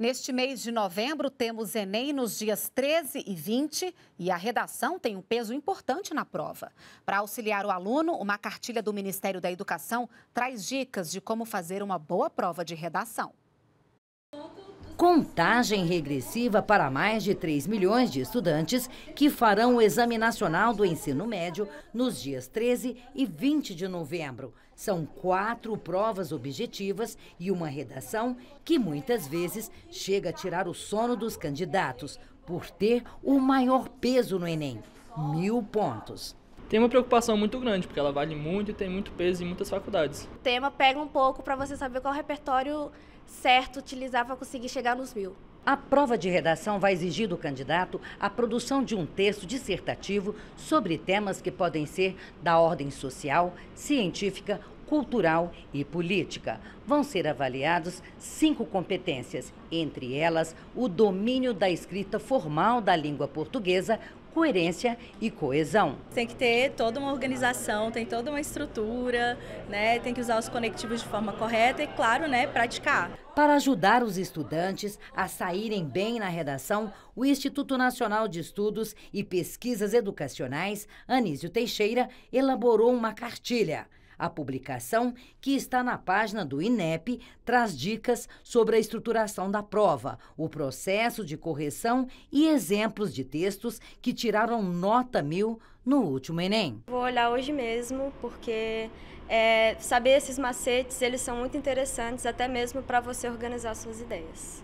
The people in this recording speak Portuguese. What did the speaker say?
Neste mês de novembro, temos Enem nos dias 13 e 20 e a redação tem um peso importante na prova. Para auxiliar o aluno, uma cartilha do Ministério da Educação traz dicas de como fazer uma boa prova de redação contagem regressiva para mais de 3 milhões de estudantes que farão o Exame Nacional do Ensino Médio nos dias 13 e 20 de novembro. São quatro provas objetivas e uma redação que muitas vezes chega a tirar o sono dos candidatos por ter o maior peso no Enem mil pontos tem uma preocupação muito grande, porque ela vale muito e tem muito peso em muitas faculdades. O tema pega um pouco para você saber qual repertório certo utilizar para conseguir chegar nos mil. A prova de redação vai exigir do candidato a produção de um texto dissertativo sobre temas que podem ser da ordem social, científica, cultural e política. Vão ser avaliados cinco competências, entre elas o domínio da escrita formal da língua portuguesa, coerência e coesão. Tem que ter toda uma organização, tem toda uma estrutura, né? Tem que usar os conectivos de forma correta e, claro, né, praticar. Para ajudar os estudantes a saírem bem na redação, o Instituto Nacional de Estudos e Pesquisas Educacionais, Anísio Teixeira, elaborou uma cartilha. A publicação, que está na página do INEP, traz dicas sobre a estruturação da prova, o processo de correção e exemplos de textos que tiraram nota mil no último Enem. Vou olhar hoje mesmo, porque é, saber esses macetes, eles são muito interessantes, até mesmo para você organizar suas ideias.